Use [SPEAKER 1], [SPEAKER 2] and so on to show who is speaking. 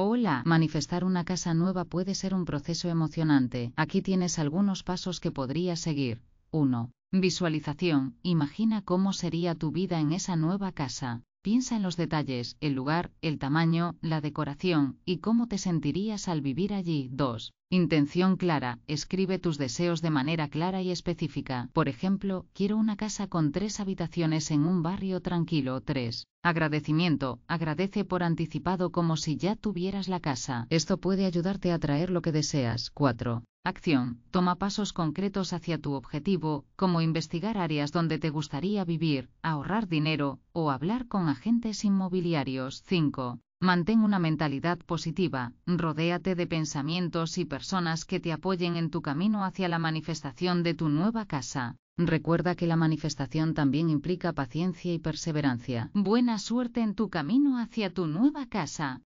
[SPEAKER 1] Hola, manifestar una casa nueva puede ser un proceso emocionante. Aquí tienes algunos pasos que podrías seguir. 1. Visualización. Imagina cómo sería tu vida en esa nueva casa. Piensa en los detalles, el lugar, el tamaño, la decoración y cómo te sentirías al vivir allí. 2. Intención clara. Escribe tus deseos de manera clara y específica. Por ejemplo, quiero una casa con tres habitaciones en un barrio tranquilo. 3. Agradecimiento. Agradece por anticipado como si ya tuvieras la casa. Esto puede ayudarte a traer lo que deseas. 4. Acción. Toma pasos concretos hacia tu objetivo, como investigar áreas donde te gustaría vivir, ahorrar dinero o hablar con agentes inmobiliarios. 5. Mantén una mentalidad positiva, rodéate de pensamientos y personas que te apoyen en tu camino hacia la manifestación de tu nueva casa. Recuerda que la manifestación también implica paciencia y perseverancia. Buena suerte en tu camino hacia tu nueva casa.